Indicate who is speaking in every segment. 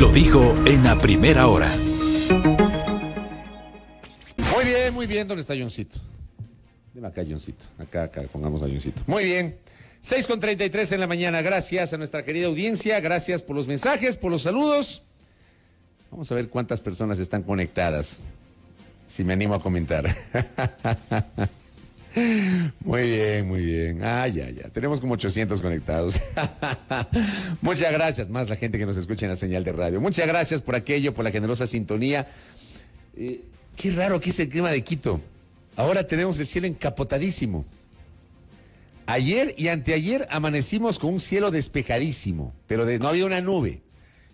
Speaker 1: Lo dijo en la primera hora.
Speaker 2: Muy bien, muy bien. ¿Dónde está Johncito? Dime acá, Johncito. Acá, acá, pongamos a Muy bien. 6 con 33 en la mañana. Gracias a nuestra querida audiencia. Gracias por los mensajes, por los saludos. Vamos a ver cuántas personas están conectadas. Si me animo a comentar. Muy bien, muy bien. Ah, ya, ya. Tenemos como 800 conectados. Muchas gracias, más la gente que nos escucha en la señal de radio. Muchas gracias por aquello, por la generosa sintonía. Eh, qué raro que es el clima de Quito. Ahora tenemos el cielo encapotadísimo. Ayer y anteayer amanecimos con un cielo despejadísimo, pero no había una nube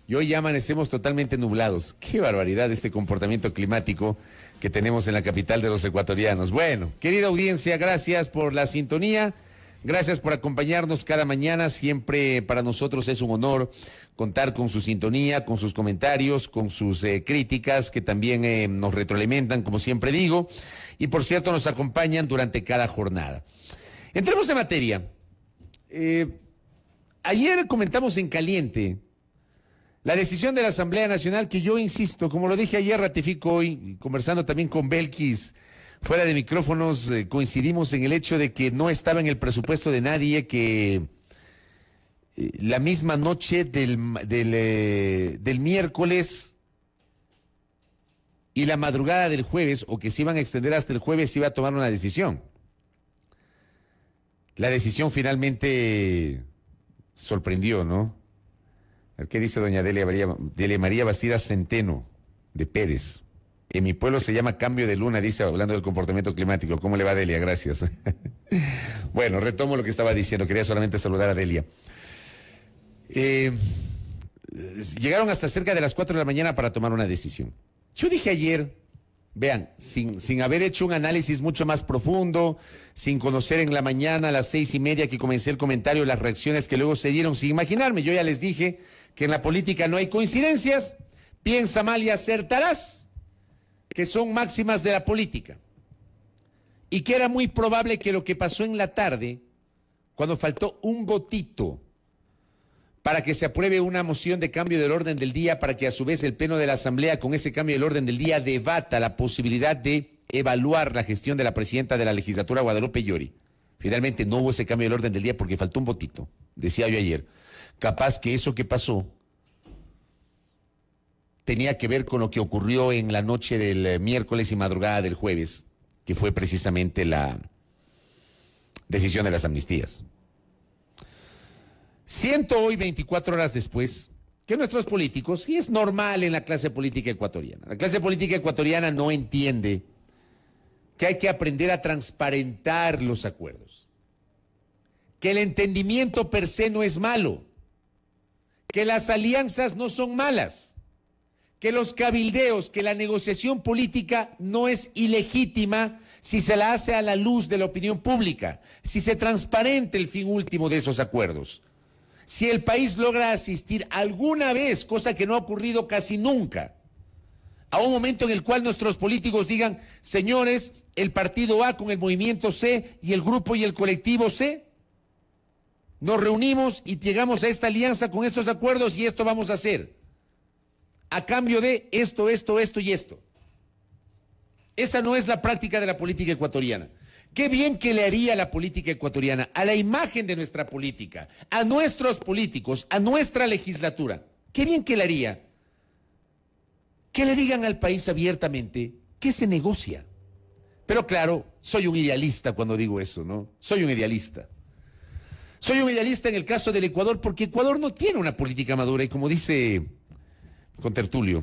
Speaker 2: y hoy ya amanecemos totalmente nublados. Qué barbaridad este comportamiento climático que tenemos en la capital de los ecuatorianos. Bueno, querida audiencia, gracias por la sintonía. Gracias por acompañarnos cada mañana. Siempre para nosotros es un honor contar con su sintonía, con sus comentarios, con sus eh, críticas que también eh, nos retroalimentan, como siempre digo. Y por cierto, nos acompañan durante cada jornada. Entremos en materia. Eh, ayer comentamos en caliente la decisión de la Asamblea Nacional, que yo insisto, como lo dije ayer, ratifico hoy, conversando también con Belkis, fuera de micrófonos, eh, coincidimos en el hecho de que no estaba en el presupuesto de nadie que eh, la misma noche del, eh, del miércoles y la madrugada del jueves, o que se iban a extender hasta el jueves, se iba a tomar una decisión. La decisión finalmente sorprendió, ¿no? ¿Qué dice doña Delia María, Delia María Bastida Centeno de Pérez? En mi pueblo se llama cambio de luna, dice, hablando del comportamiento climático. ¿Cómo le va Delia? Gracias. bueno, retomo lo que estaba diciendo. Quería solamente saludar a Delia. Eh, llegaron hasta cerca de las 4 de la mañana para tomar una decisión. Yo dije ayer, vean, sin, sin haber hecho un análisis mucho más profundo, sin conocer en la mañana a las seis y media que comencé el comentario, las reacciones que luego se dieron, sin imaginarme, yo ya les dije que en la política no hay coincidencias, piensa mal y acertarás, que son máximas de la política. Y que era muy probable que lo que pasó en la tarde, cuando faltó un votito para que se apruebe una moción de cambio del orden del día, para que a su vez el Pleno de la Asamblea, con ese cambio del orden del día, debata la posibilidad de evaluar la gestión de la presidenta de la legislatura, Guadalupe Llori. Finalmente no hubo ese cambio del orden del día porque faltó un votito, decía yo ayer capaz que eso que pasó tenía que ver con lo que ocurrió en la noche del eh, miércoles y madrugada del jueves, que fue precisamente la decisión de las amnistías. Siento hoy, 24 horas después, que nuestros políticos, y es normal en la clase política ecuatoriana, la clase política ecuatoriana no entiende que hay que aprender a transparentar los acuerdos, que el entendimiento per se no es malo que las alianzas no son malas, que los cabildeos, que la negociación política no es ilegítima si se la hace a la luz de la opinión pública, si se transparente el fin último de esos acuerdos. Si el país logra asistir alguna vez, cosa que no ha ocurrido casi nunca, a un momento en el cual nuestros políticos digan, señores, el partido A con el movimiento C y el grupo y el colectivo C, nos reunimos y llegamos a esta alianza con estos acuerdos y esto vamos a hacer. A cambio de esto, esto, esto y esto. Esa no es la práctica de la política ecuatoriana. Qué bien que le haría a la política ecuatoriana, a la imagen de nuestra política, a nuestros políticos, a nuestra legislatura. Qué bien que le haría que le digan al país abiertamente que se negocia. Pero claro, soy un idealista cuando digo eso, ¿no? Soy un idealista. Soy un idealista en el caso del Ecuador porque Ecuador no tiene una política madura y como dice con Tertulio,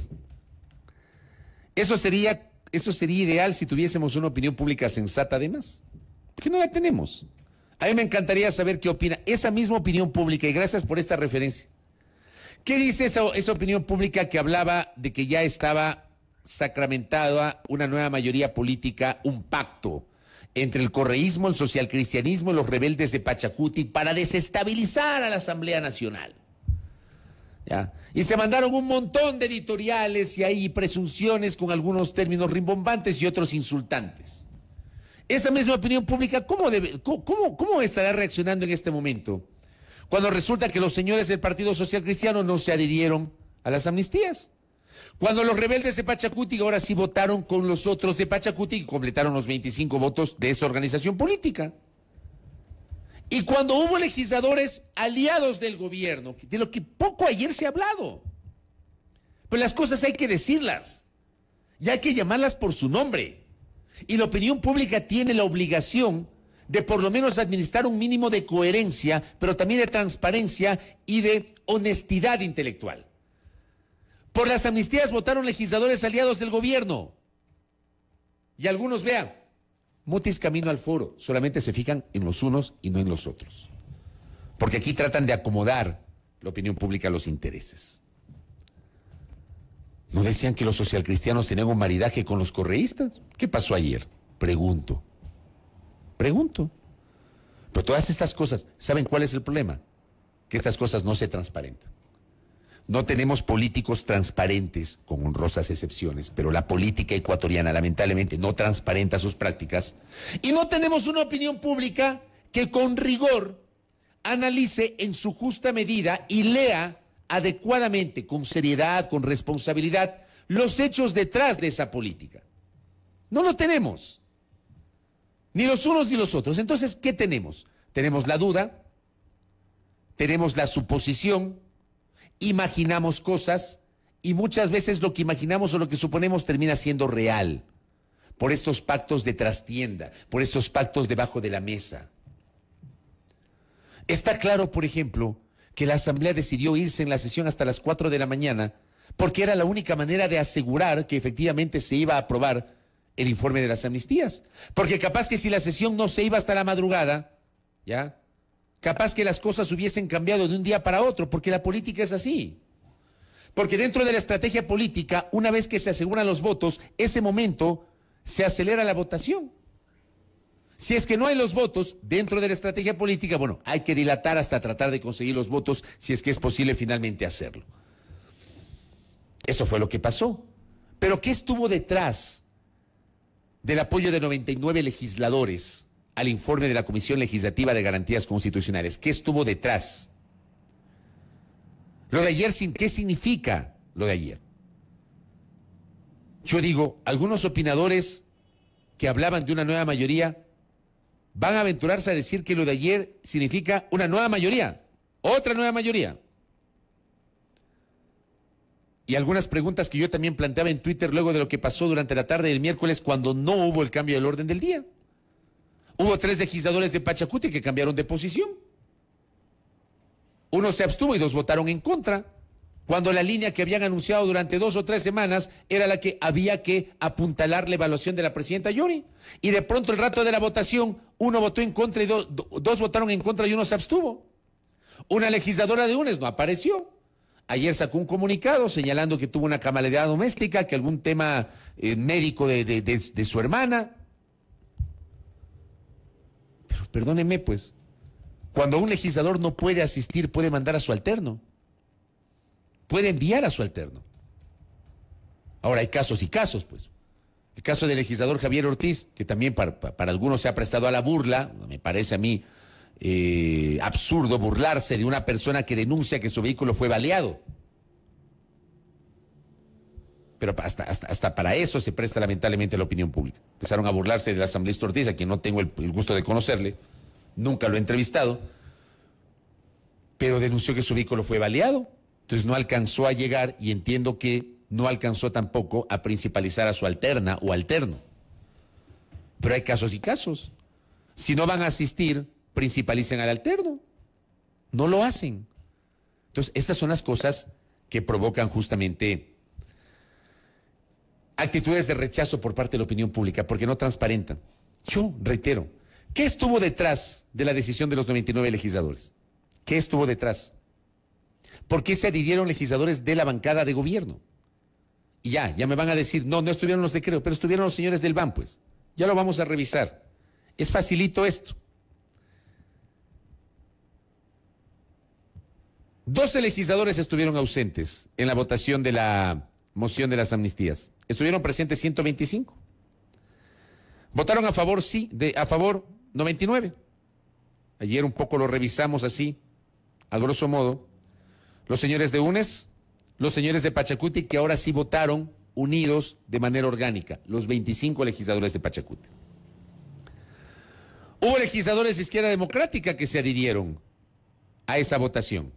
Speaker 2: eso sería, eso sería ideal si tuviésemos una opinión pública sensata además, porque no la tenemos. A mí me encantaría saber qué opina esa misma opinión pública y gracias por esta referencia. ¿Qué dice esa opinión pública que hablaba de que ya estaba sacramentada una nueva mayoría política, un pacto? entre el correísmo, el socialcristianismo y los rebeldes de Pachacuti para desestabilizar a la Asamblea Nacional. Y se mandaron un montón de editoriales y hay presunciones con algunos términos rimbombantes y otros insultantes. Esa misma opinión pública, ¿cómo, estará reaccionando en este momento? Cuando resulta que los señores del Partido Social Cristiano no se adhirieron a las amnistías. Cuando los rebeldes de Pachacuti ahora sí votaron con los otros de Pachacuti y completaron los 25 votos de esa organización política. Y cuando hubo legisladores aliados del gobierno, de lo que poco ayer se ha hablado. Pero pues las cosas hay que decirlas y hay que llamarlas por su nombre. Y la opinión pública tiene la obligación de por lo menos administrar un mínimo de coherencia, pero también de transparencia y de honestidad intelectual. Por las amnistías votaron legisladores aliados del gobierno. Y algunos, vean, mutis camino al foro, solamente se fijan en los unos y no en los otros. Porque aquí tratan de acomodar la opinión pública a los intereses. ¿No decían que los socialcristianos tenían un maridaje con los correístas? ¿Qué pasó ayer? Pregunto. Pregunto. Pero todas estas cosas, ¿saben cuál es el problema? Que estas cosas no se transparentan. No tenemos políticos transparentes, con honrosas excepciones, pero la política ecuatoriana lamentablemente no transparenta sus prácticas. Y no tenemos una opinión pública que con rigor analice en su justa medida y lea adecuadamente, con seriedad, con responsabilidad, los hechos detrás de esa política. No lo tenemos. Ni los unos ni los otros. Entonces, ¿qué tenemos? Tenemos la duda, tenemos la suposición, imaginamos cosas y muchas veces lo que imaginamos o lo que suponemos termina siendo real por estos pactos de trastienda, por estos pactos debajo de la mesa. Está claro, por ejemplo, que la Asamblea decidió irse en la sesión hasta las 4 de la mañana porque era la única manera de asegurar que efectivamente se iba a aprobar el informe de las amnistías. Porque capaz que si la sesión no se iba hasta la madrugada, ¿ya? capaz que las cosas hubiesen cambiado de un día para otro, porque la política es así. Porque dentro de la estrategia política, una vez que se aseguran los votos, ese momento se acelera la votación. Si es que no hay los votos dentro de la estrategia política, bueno, hay que dilatar hasta tratar de conseguir los votos si es que es posible finalmente hacerlo. Eso fue lo que pasó. Pero ¿qué estuvo detrás del apoyo de 99 legisladores? al informe de la Comisión Legislativa de Garantías Constitucionales. ¿Qué estuvo detrás? Lo de ayer, ¿qué significa lo de ayer? Yo digo, algunos opinadores que hablaban de una nueva mayoría van a aventurarse a decir que lo de ayer significa una nueva mayoría, otra nueva mayoría. Y algunas preguntas que yo también planteaba en Twitter luego de lo que pasó durante la tarde del miércoles cuando no hubo el cambio del orden del día. Hubo tres legisladores de Pachacuti que cambiaron de posición. Uno se abstuvo y dos votaron en contra, cuando la línea que habían anunciado durante dos o tres semanas era la que había que apuntalar la evaluación de la presidenta Yuri. Y de pronto el rato de la votación, uno votó en contra y dos votaron en contra y uno se abstuvo. Una legisladora de UNES no apareció. Ayer sacó un comunicado señalando que tuvo una camalidad doméstica, que algún tema eh, médico de su hermana, Perdónenme, pues. Cuando un legislador no puede asistir, puede mandar a su alterno. Puede enviar a su alterno. Ahora hay casos y casos, pues. El caso del legislador Javier Ortiz, que también para, algunos se ha prestado a la burla, me parece a mí eh, absurdo burlarse de una persona que denuncia que su vehículo fue baleado pero hasta, para eso se presta lamentablemente la opinión pública. Empezaron a burlarse la asambleísta Ortiz, a quien no tengo el, el, gusto de conocerle, nunca lo he entrevistado, pero denunció que su vehículo fue baleado, entonces no alcanzó a llegar y entiendo que no alcanzó tampoco a principalizar a su alterna o alterno. Pero hay casos y casos. Si no van a asistir, principalicen al alterno. No lo hacen. Entonces, estas son las cosas que provocan justamente actitudes de rechazo por parte de la opinión pública, porque no transparentan. Yo reitero, ¿qué estuvo detrás de la decisión de los 99 legisladores? ¿Qué estuvo detrás? ¿Por qué se adhirieron legisladores de la bancada de gobierno? Y ya, ya me van a decir, no, no estuvieron los decretos, pero estuvieron los señores del BAN, pues. Ya lo vamos a revisar. Es facilito esto. 12 legisladores estuvieron ausentes en la votación de la moción de las amnistías. Estuvieron presentes 125. Votaron a favor, sí, de, a favor 99. Ayer un poco lo revisamos así, a grosso modo. Los señores de UNES, los señores de Pachacuti, que ahora sí votaron unidos de manera orgánica, los 25 legisladores de Pachacuti. Hubo legisladores de izquierda democrática que se adhirieron a esa votación.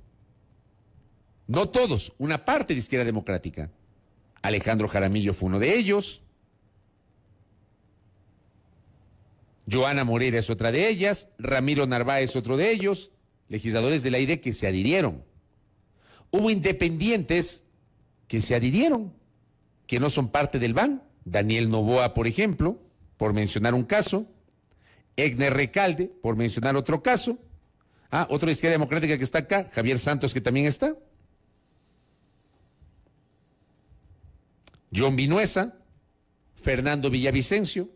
Speaker 2: No todos, una parte de izquierda democrática. Alejandro Jaramillo fue uno de ellos. Joana Moreira es otra de ellas, Ramiro Narváez otro de ellos, legisladores del aire que se adhirieron. Hubo independientes que se adhirieron, que no son parte del BAN, Daniel Novoa, por ejemplo, por mencionar un caso, Egner Recalde, por mencionar otro caso, ah, otro de izquierda democrática que está acá, Javier Santos, que también está, John Vinuesa, Fernando Villavicencio,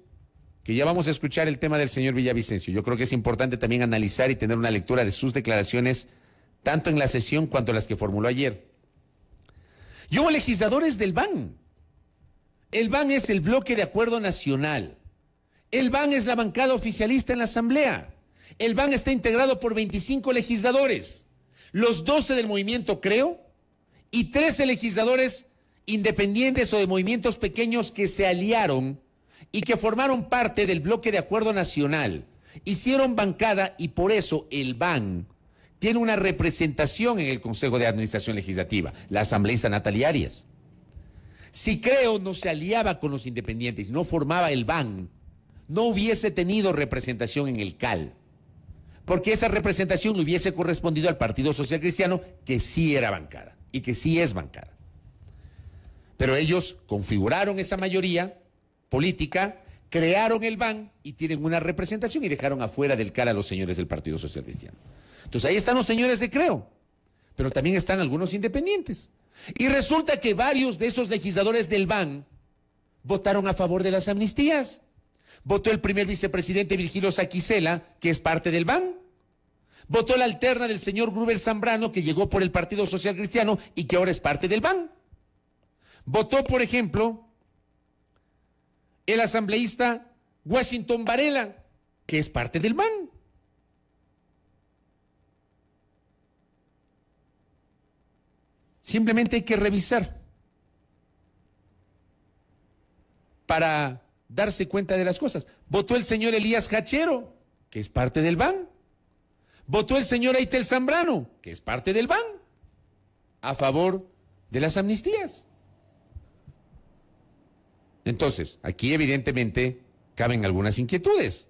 Speaker 2: que ya vamos a escuchar el tema del señor Villavicencio. Yo creo que es importante también analizar y tener una lectura de sus declaraciones, tanto en la sesión cuanto las que formuló ayer. Yo, hubo legisladores del BAN. El BAN es el bloque de acuerdo nacional. El BAN es la bancada oficialista en la Asamblea. El BAN está integrado por 25 legisladores, los 12 del movimiento Creo y 13 legisladores independientes o de movimientos pequeños que se aliaron y que formaron parte del bloque de acuerdo nacional, hicieron bancada y por eso el BAN tiene una representación en el Consejo de Administración Legislativa, la asambleísta Natalia Arias. Si Creo no se aliaba con los independientes, no formaba el BAN, no hubiese tenido representación en el CAL, porque esa representación le hubiese correspondido al Partido Social Cristiano, que sí era bancada y que sí es bancada. Pero ellos configuraron esa mayoría política, crearon el BAN y tienen una representación y dejaron afuera del cara a los señores del Partido Social Cristiano. Entonces ahí están los señores de Creo, pero también están algunos independientes. Y resulta que varios de esos legisladores del BAN votaron a favor de las amnistías. Votó el primer vicepresidente Virgilio Saquicela, que es parte del BAN. Votó la alterna del señor Gruber Zambrano, que llegó por el Partido Social Cristiano y que ahora es parte del BAN. Votó, por ejemplo, el asambleísta Washington Varela, que es parte del BAN. Simplemente hay que revisar para darse cuenta de las cosas. Votó el señor Elías Hachero, que es parte del BAN. Votó el señor Aitel Zambrano, que es parte del BAN, a favor de las amnistías. Entonces, aquí evidentemente caben algunas inquietudes.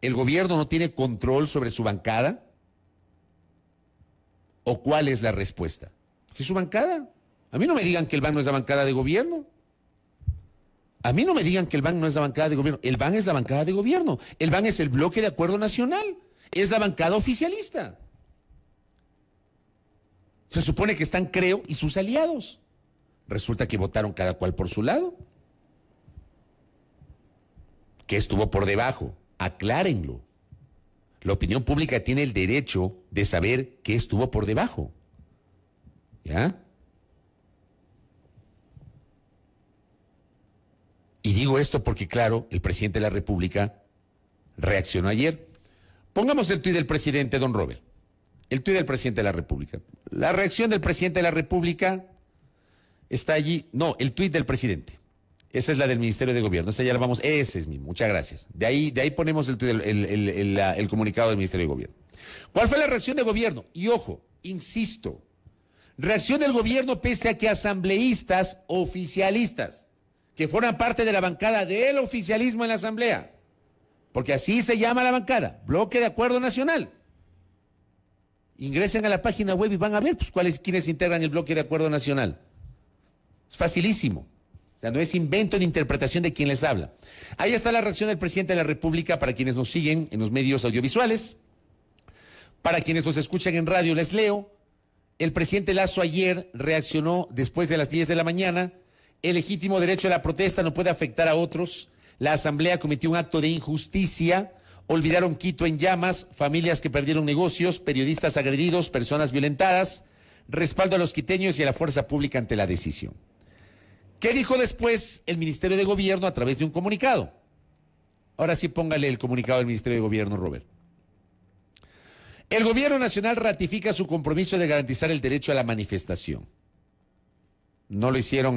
Speaker 2: ¿El gobierno no tiene control sobre su bancada? ¿O cuál es la respuesta? ¿Qué es su bancada? A mí no me digan que el BAN no es la bancada de gobierno. A mí no me digan que el BAN no es la bancada de gobierno. El BAN es la bancada de gobierno. El BAN es el bloque de acuerdo nacional. Es la bancada oficialista. Se supone que están Creo y sus aliados resulta que votaron cada cual por su lado. ¿Qué estuvo por debajo? Aclárenlo. La opinión pública tiene el derecho de saber qué estuvo por debajo. ¿Ya? Y digo esto porque, claro, el presidente de la República reaccionó ayer. Pongamos el tuit del presidente, don Robert. El tuit del presidente de la República. La reacción del presidente de la República Está allí, no, el tuit del presidente. Esa es la del Ministerio de Gobierno. Esa ya la vamos, ese es mismo. Muchas gracias. De ahí, de ahí ponemos el, comunicado del Ministerio de Gobierno. ¿Cuál fue la reacción del gobierno? Y ojo, insisto, reacción del gobierno pese a que asambleístas oficialistas, que fueran parte de la bancada del oficialismo en la asamblea, porque así se llama la bancada, bloque de acuerdo nacional. Ingresen a la página web y van a ver pues, cuáles, quiénes integran el bloque de acuerdo nacional. Es facilísimo. O sea, no es invento de interpretación de quien les habla. Ahí está la reacción del presidente de la República para quienes nos siguen en los medios audiovisuales. Para quienes nos escuchan en radio, les leo. El presidente Lazo ayer reaccionó después de las 10 de la mañana. El legítimo derecho a la protesta no puede afectar a otros. La Asamblea cometió un acto de injusticia. Olvidaron Quito en llamas, familias que perdieron negocios, periodistas agredidos, personas violentadas. Respaldo a los quiteños y a la fuerza pública ante la decisión. ¿Qué dijo después el Ministerio de Gobierno a través de un comunicado? Ahora sí póngale el comunicado del Ministerio de Gobierno, Robert. El Gobierno Nacional ratifica su compromiso de garantizar el derecho a la manifestación. No lo hicieron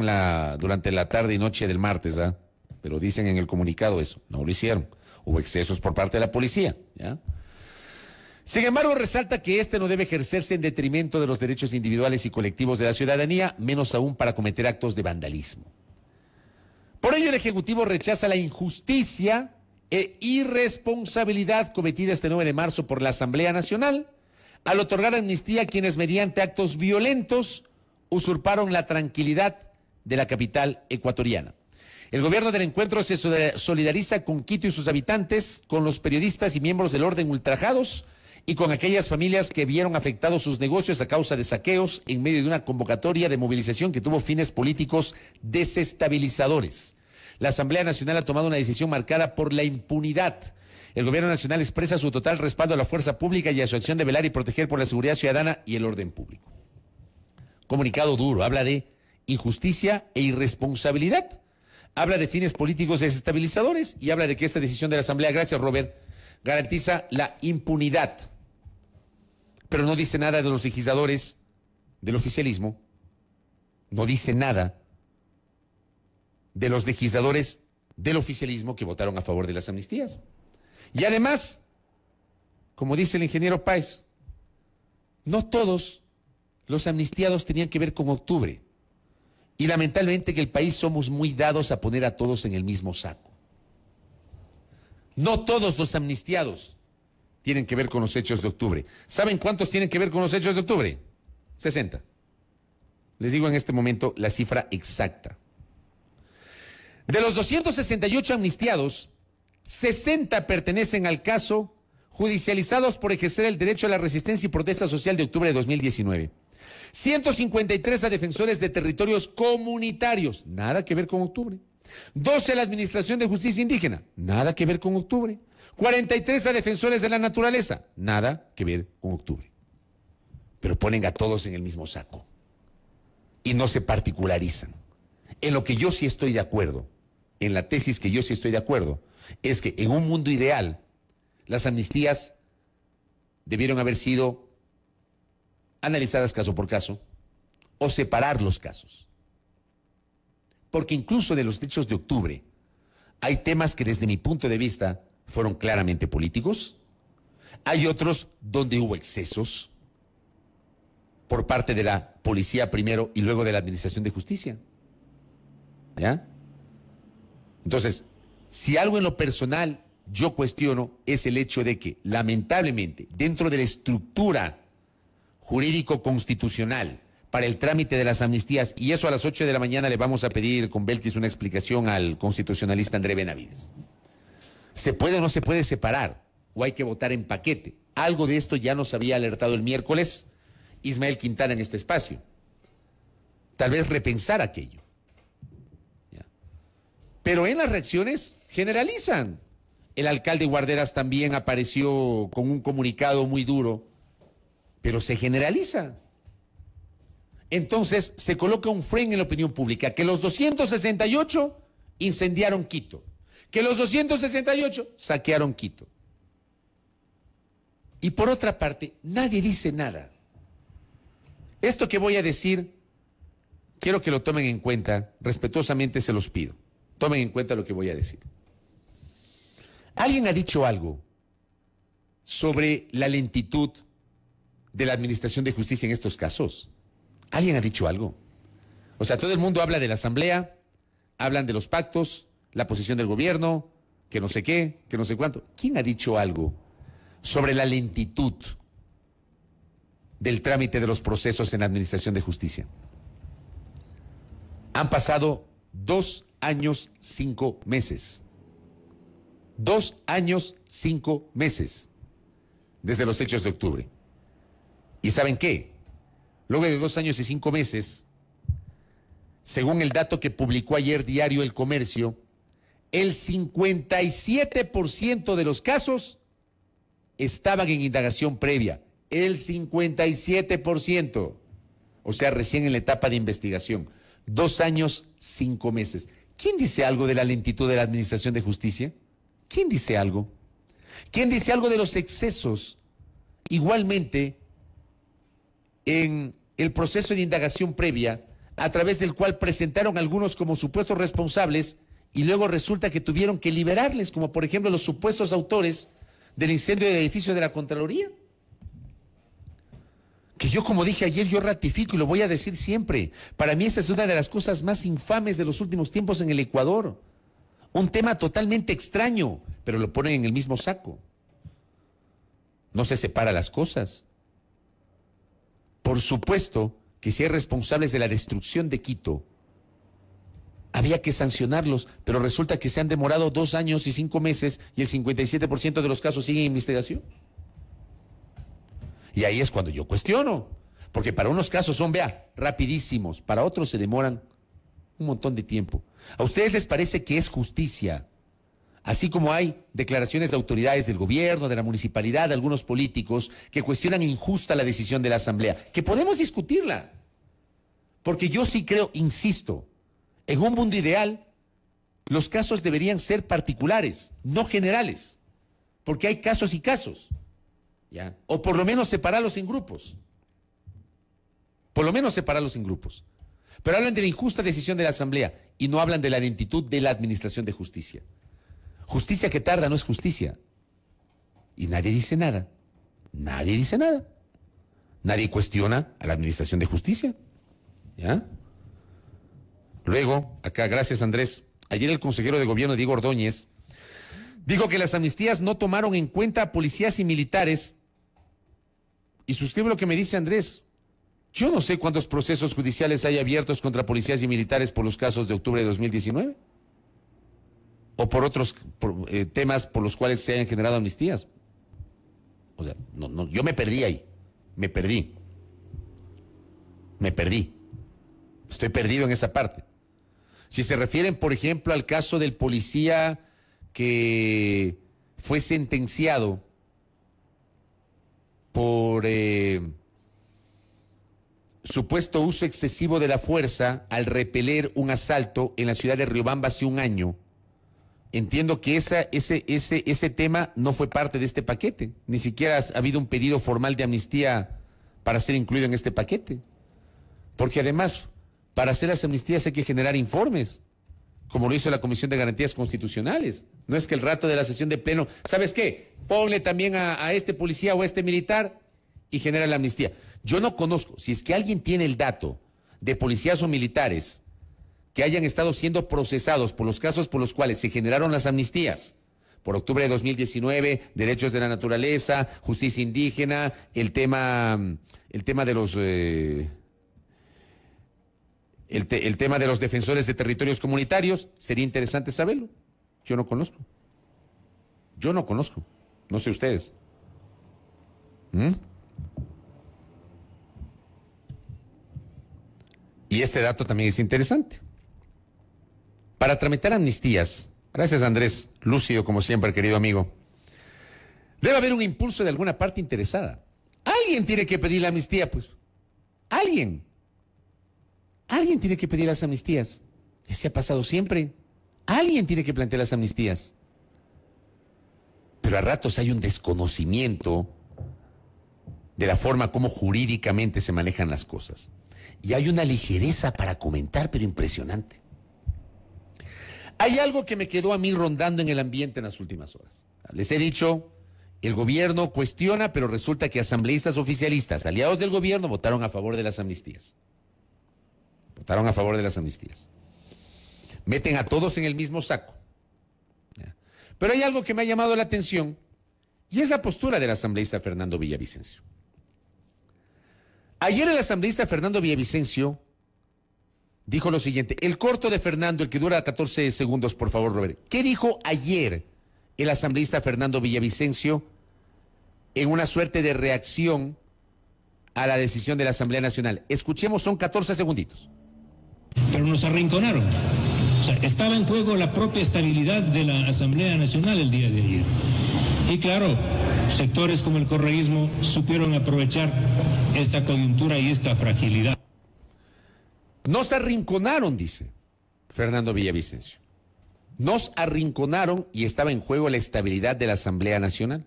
Speaker 2: durante la tarde y noche del martes, ¿ah? Pero dicen en el comunicado eso. No lo hicieron. Hubo excesos por parte de la policía, ¿ya? Sin embargo, resalta que este no debe ejercerse en detrimento de los derechos individuales y colectivos de la ciudadanía, menos aún para cometer actos de vandalismo. Por ello, el Ejecutivo rechaza la injusticia e irresponsabilidad cometida este 9 de marzo por la Asamblea Nacional al otorgar amnistía a quienes mediante actos violentos usurparon la tranquilidad de la capital ecuatoriana. El gobierno del encuentro se solidariza con Quito y sus habitantes, con los periodistas y miembros del orden ultrajados, y con aquellas familias que vieron afectados sus negocios a causa de saqueos en medio de una convocatoria de movilización que tuvo fines políticos desestabilizadores. La Asamblea Nacional ha tomado una decisión marcada por la impunidad. El gobierno nacional expresa su total respaldo a la fuerza pública y a su acción de velar y proteger por la seguridad ciudadana y el orden público. Comunicado duro, habla de injusticia e irresponsabilidad. Habla de fines políticos desestabilizadores y habla de que esta decisión de la Asamblea, gracias Robert, Garantiza la impunidad. Pero no dice nada de los legisladores del oficialismo. No dice nada de los legisladores del oficialismo que votaron a favor de las amnistías. Y además, como dice el ingeniero Páez, no todos los amnistiados tenían que ver con octubre. Y lamentablemente que el país somos muy dados a poner a todos en el mismo saco. No todos los amnistiados tienen que ver con los hechos de octubre. ¿Saben cuántos tienen que ver con los hechos de octubre? 60. Les digo en este momento la cifra exacta. De los 268 amnistiados, 60 pertenecen al caso judicializados por ejercer el derecho a la resistencia y protesta social de octubre de 2019. 153 a defensores de territorios comunitarios, nada que ver con octubre. 12 a la Administración de Justicia Indígena, nada que ver con octubre. 43 a Defensores de la Naturaleza, nada que ver con octubre. Pero ponen a todos en el mismo saco y no se particularizan. En lo que yo sí estoy de acuerdo, en la tesis que yo sí estoy de acuerdo, es que en un mundo ideal las amnistías debieron haber sido analizadas caso por caso o separar los casos porque incluso de los hechos de octubre hay temas que desde mi punto de vista fueron claramente políticos, hay otros donde hubo excesos por parte de la policía primero y luego de la Administración de Justicia. ¿Ya? Entonces, si algo en lo personal yo cuestiono es el hecho de que, lamentablemente, dentro de la estructura jurídico-constitucional para el trámite de las amnistías. Y eso a las 8 de la mañana le vamos a pedir con Beltis una explicación al constitucionalista André Benavides. ¿Se puede o no se puede separar? ¿O hay que votar en paquete? Algo de esto ya nos había alertado el miércoles Ismael Quintana en este espacio. Tal vez repensar aquello. Pero en las reacciones generalizan. El alcalde Guarderas también apareció con un comunicado muy duro, pero se generaliza entonces se coloca un freno en la opinión pública, que los 268 incendiaron Quito, que los 268 saquearon Quito. Y por otra parte, nadie dice nada. Esto que voy a decir, quiero que lo tomen en cuenta, respetuosamente se los pido. Tomen en cuenta lo que voy a decir. Alguien ha dicho algo sobre la lentitud de la Administración de Justicia en estos casos. ¿Alguien ha dicho algo? O sea, todo el mundo habla de la asamblea, hablan de los pactos, la posición del gobierno, que no sé qué, que no sé cuánto. ¿Quién ha dicho algo sobre la lentitud del trámite de los procesos en la Administración de Justicia? Han pasado dos años, cinco meses. Dos años, cinco meses desde los hechos de octubre. ¿Y saben qué? luego de dos años y cinco meses, según el dato que publicó ayer Diario El Comercio, el 57% de los casos estaban en indagación previa. El 57%. O sea, recién en la etapa de investigación. Dos años, cinco meses. ¿Quién dice algo de la lentitud de la Administración de Justicia? ¿Quién dice algo? ¿Quién dice algo de los excesos? Igualmente, en el proceso de indagación previa, a través del cual presentaron algunos como supuestos responsables y luego resulta que tuvieron que liberarles, como por ejemplo los supuestos autores del incendio del edificio de la Contraloría. Que yo, como dije ayer, yo ratifico y lo voy a decir siempre. Para mí esa es una de las cosas más infames de los últimos tiempos en el Ecuador. Un tema totalmente extraño, pero lo ponen en el mismo saco. No se separa las cosas. Por supuesto que si hay responsables de la destrucción de Quito, había que sancionarlos, pero resulta que se han demorado dos años y cinco meses y el 57% de los casos siguen en investigación. Y ahí es cuando yo cuestiono, porque para unos casos son, vea, rapidísimos, para otros se demoran un montón de tiempo. ¿A ustedes les parece que es justicia así como hay declaraciones de autoridades del gobierno, de la municipalidad, de algunos políticos que cuestionan injusta la decisión de la Asamblea, que podemos discutirla. Porque yo sí creo, insisto, en un mundo ideal, los casos deberían ser particulares, no generales, porque hay casos y casos. O por lo menos separarlos en grupos. Por lo menos separarlos en grupos. Pero hablan de la injusta decisión de la Asamblea y no hablan de la lentitud de la Administración de Justicia. Justicia que tarda no es justicia. Y nadie dice nada. Nadie dice nada. Nadie cuestiona a la Administración de Justicia. ¿Ya? Luego, acá, gracias Andrés. Ayer el consejero de gobierno Diego Ordóñez dijo que las amnistías no tomaron en cuenta a policías y militares. Y suscribe lo que me dice Andrés. Yo no sé cuántos procesos judiciales hay abiertos contra policías y militares por los casos de octubre de 2019 o por otros eh, temas por los cuales se hayan generado amnistías. O sea, no, no, yo me perdí ahí, me perdí, me perdí, estoy perdido en esa parte. Si se refieren, por ejemplo, al caso del policía que fue sentenciado por eh, supuesto uso excesivo de la fuerza al repeler un asalto en la ciudad de Riobamba hace un año, entiendo que esa, ese, ese, ese tema no fue parte de este paquete. Ni siquiera ha habido un pedido formal de amnistía para ser incluido en este paquete. Porque además, para hacer las amnistías hay que generar informes, como lo hizo la Comisión de Garantías Constitucionales. No es que el rato de la sesión de pleno, ¿sabes qué? Ponle también a, a este policía o a este militar y genera la amnistía. Yo no conozco, si es que alguien tiene el dato de policías o militares que hayan estado siendo procesados por los casos por los cuales se generaron las amnistías. Por octubre de 2019, derechos de la naturaleza, justicia indígena, el tema, el tema de los... Eh, el, tema de los defensores de territorios comunitarios, sería interesante saberlo. Yo no conozco. Yo no conozco. No sé ustedes. ¿Mm? Y este dato también es interesante. Para tramitar amnistías, gracias Andrés, lúcido como siempre, querido amigo, debe haber un impulso de alguna parte interesada. Alguien tiene que pedir la amnistía, pues. Alguien. Alguien tiene que pedir las amnistías. Ese ha pasado siempre. Alguien tiene que plantear las amnistías. Pero a ratos hay un desconocimiento de la forma como jurídicamente se manejan las cosas. Y hay una ligereza para comentar, pero impresionante. Hay algo que me quedó a mí rondando en el ambiente en las últimas horas. Les he dicho, el gobierno cuestiona, pero resulta que asambleístas oficialistas, aliados del gobierno, votaron a favor de las amnistías. Votaron a favor de las amnistías. Meten a todos en el mismo saco. Pero hay algo que me ha llamado la atención y es la postura del asambleísta Fernando Villavicencio. Ayer el asambleísta Fernando Villavicencio dijo lo siguiente. El corto de Fernando, el que dura 14 segundos, por favor, Robert. ¿Qué dijo ayer el asambleísta Fernando Villavicencio en una suerte de reacción a la decisión de la Asamblea Nacional? Escuchemos,
Speaker 1: son 14 segunditos. Pero nos arrinconaron. O sea, estaba en juego la propia estabilidad de la Asamblea Nacional el día de ayer. Y claro, sectores como el correísmo supieron aprovechar esta coyuntura y esta fragilidad. Nos arrinconaron, dice Fernando Villavicencio.
Speaker 2: Nos arrinconaron y estaba en juego la estabilidad de la Asamblea Nacional.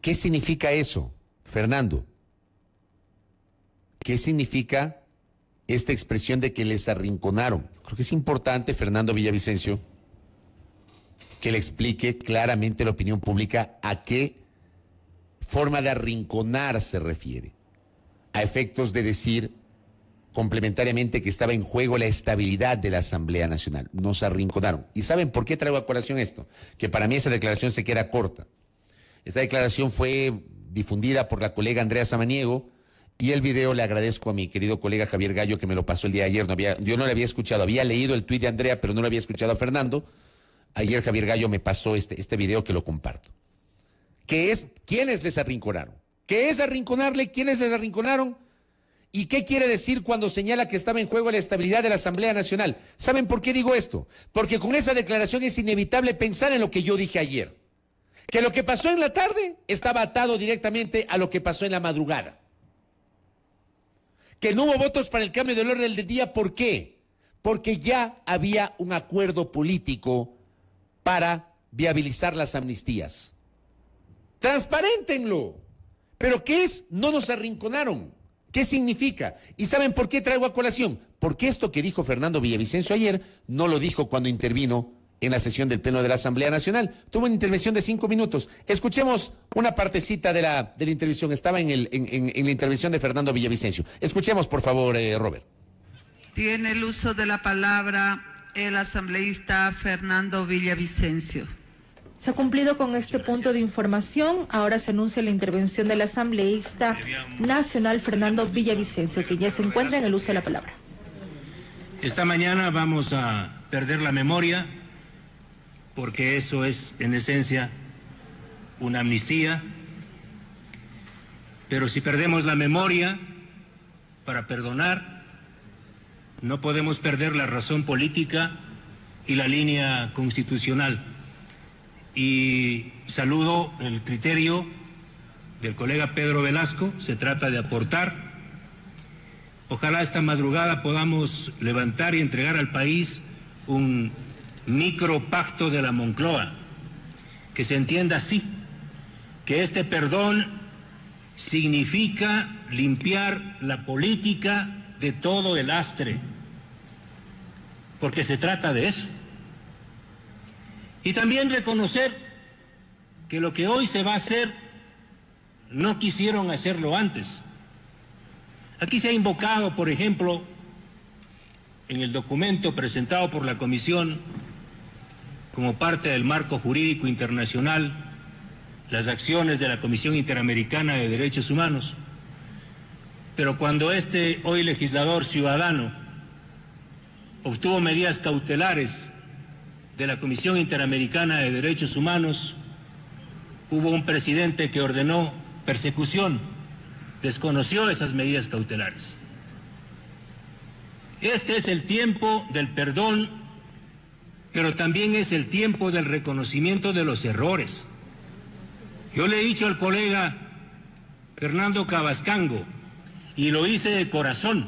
Speaker 2: ¿Qué significa eso, Fernando? ¿Qué significa esta expresión de que les arrinconaron? Creo que es importante, Fernando Villavicencio, que le explique claramente a la opinión pública a qué forma de arrinconar se refiere. A efectos de decir, complementariamente que estaba en juego la estabilidad de la Asamblea Nacional. Nos arrinconaron. ¿Y saben por qué traigo a colación esto? Que para mí esa declaración se queda corta. Esta declaración fue difundida por la colega Andrea Samaniego y el video le agradezco a mi querido colega Javier Gallo que me lo pasó el día de ayer. No yo no lo había escuchado, había leído el tuit de Andrea, pero no lo había escuchado a Fernando. Ayer Javier Gallo me pasó este, este video que lo comparto. ¿Qué es? ¿Quiénes les arrinconaron? ¿Qué es arrinconarle? ¿Quiénes les arrinconaron? ¿Y qué quiere decir cuando señala que estaba en juego la estabilidad de la Asamblea Nacional? ¿Saben por qué digo esto? Porque con esa declaración es inevitable pensar en lo que yo dije ayer. Que lo que pasó en la tarde estaba atado directamente a lo que pasó en la madrugada. Que no hubo votos para el cambio del orden del día, ¿por qué? Porque ya había un acuerdo político para viabilizar las amnistías. Transparentenlo. Pero ¿qué es? No nos arrinconaron. ¿Qué significa? ¿Y saben por qué traigo a colación? Porque esto que dijo Fernando Villavicencio ayer no lo dijo cuando intervino en la sesión del Pleno de la Asamblea Nacional. Tuvo una intervención de cinco minutos. Escuchemos una partecita de la, intervención. Estaba en, la intervención de Fernando Villavicencio. Escuchemos, por favor, eh, Robert.
Speaker 1: Tiene el uso de la palabra el asambleísta Fernando Villavicencio. Se ha cumplido con este punto de información. Ahora se anuncia la intervención del asambleísta nacional Fernando Villavicencio, que ya se encuentra en el uso de la palabra. Esta mañana vamos a perder la memoria, porque eso es en esencia una amnistía. Pero si perdemos la memoria para perdonar, no podemos perder la razón política y la línea constitucional y saludo el criterio del colega Pedro Velasco, se trata de aportar. Ojalá esta madrugada podamos levantar y entregar al país un micro pacto de la Moncloa, que se entienda así, que este perdón significa limpiar la política de todo el astre, porque se trata de eso y también reconocer que lo que hoy se va a hacer no quisieron hacerlo antes. Aquí se ha invocado, por ejemplo, en el documento presentado por la Comisión como parte del marco jurídico internacional, las acciones de la Comisión Interamericana de Derechos Humanos. Pero cuando este hoy legislador ciudadano obtuvo medidas cautelares de la Comisión Interamericana de Derechos Humanos, hubo un presidente que ordenó persecución, desconoció esas medidas cautelares. Este es el tiempo del perdón, pero también es el tiempo del reconocimiento de los errores. Yo le he dicho al colega Fernando Cabascango, y lo hice de corazón,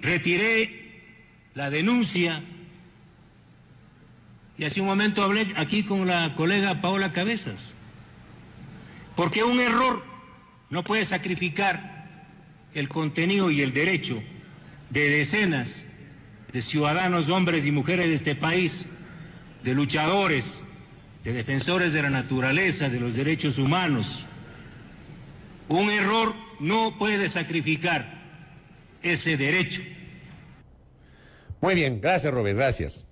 Speaker 1: retiré la denuncia y hace un momento hablé aquí con la colega Paola Cabezas. Porque un error no puede sacrificar el contenido y el derecho de decenas de ciudadanos, hombres y mujeres de este país, de luchadores, de defensores de la naturaleza, de los derechos humanos. Un error no puede sacrificar ese derecho. Muy bien, gracias Robert,
Speaker 2: gracias.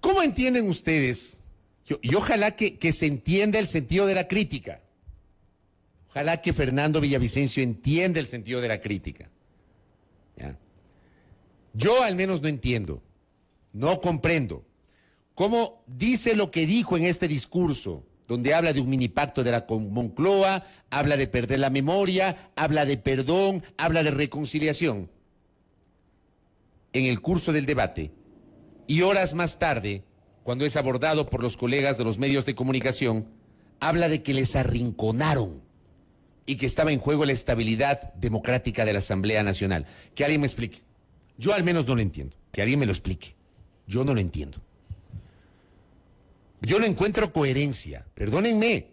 Speaker 2: ¿Cómo entienden ustedes? y ojalá que, se entienda el sentido de la crítica. Ojalá que Fernando Villavicencio entienda el sentido de la crítica. Yo al menos no entiendo, no comprendo cómo dice lo que dijo en este discurso, donde habla de un mini pacto de la Moncloa, habla de perder la memoria, habla de perdón, habla de reconciliación. En el curso del debate, y horas más tarde, cuando es abordado por los colegas de los medios de comunicación, habla de que les arrinconaron y que estaba en juego la estabilidad democrática de la Asamblea Nacional. Que alguien me explique. Yo al menos no lo entiendo. Que alguien me lo explique. Yo no lo entiendo. Yo no encuentro coherencia. Perdónenme.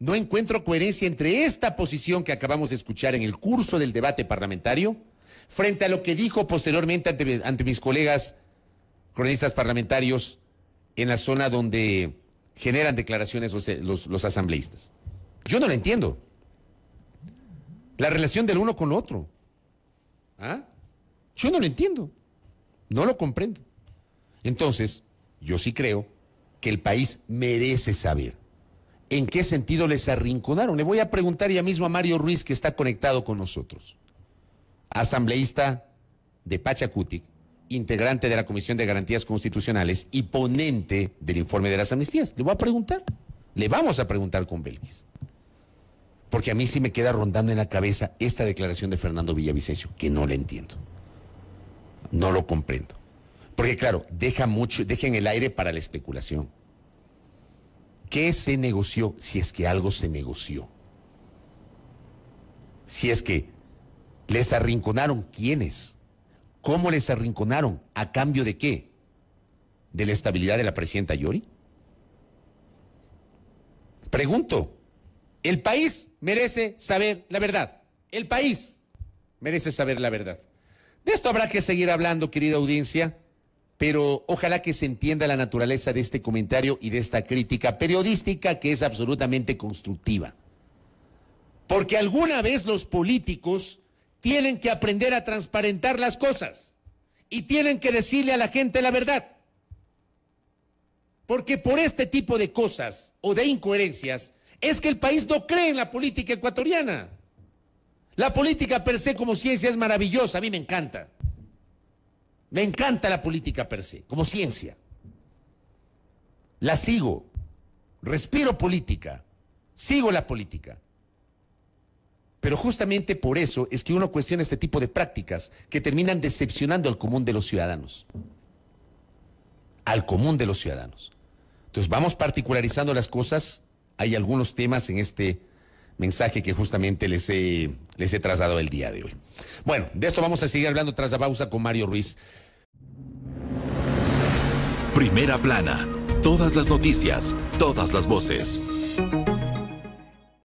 Speaker 2: No encuentro coherencia entre esta posición que acabamos de escuchar en el curso del debate parlamentario frente a lo que dijo posteriormente ante, mis colegas cronistas parlamentarios en la zona donde generan declaraciones los, asambleístas. Yo no lo entiendo. La relación del uno con otro. ¿Ah? Yo no lo entiendo. No lo comprendo. Entonces, yo sí creo que el país merece saber en qué sentido les arrinconaron. Le voy a preguntar ya mismo a Mario Ruiz, que está conectado con nosotros, asambleísta de Pachacutic, integrante de la Comisión de Garantías Constitucionales y ponente del informe de las amnistías. Le voy a preguntar, le vamos a preguntar con Belkis. Porque a mí sí me queda rondando en la cabeza esta declaración de Fernando Villavicencio, que no la entiendo. No lo comprendo. Porque claro, deja mucho, deja en el aire para la especulación. ¿Qué se negoció si es que algo se negoció? Si es que les arrinconaron quiénes? ¿Cómo les arrinconaron? ¿A cambio de qué? ¿De la estabilidad de la presidenta Yori? Pregunto, el país merece saber la verdad. El país merece saber la verdad. De esto habrá que seguir hablando, querida audiencia, pero ojalá que se entienda la naturaleza de este comentario y de esta crítica periodística que es absolutamente constructiva. Porque alguna vez los políticos tienen que aprender a transparentar las cosas y tienen que decirle a la gente la verdad. Porque por este tipo de cosas o de incoherencias es que el país no cree en la política ecuatoriana. La política per se como ciencia es maravillosa, a mí me encanta. Me encanta la política per se, como ciencia. La sigo, respiro política, sigo la política. Pero justamente por eso es que uno cuestiona este tipo de prácticas que terminan decepcionando al común de los ciudadanos. Al común de los ciudadanos. Entonces vamos particularizando las cosas. Hay algunos temas en este mensaje que justamente les he, les he trasladado el día de hoy. Bueno, de esto vamos a seguir hablando tras la pausa con Mario Ruiz. Primera plana. Todas las noticias, todas las voces.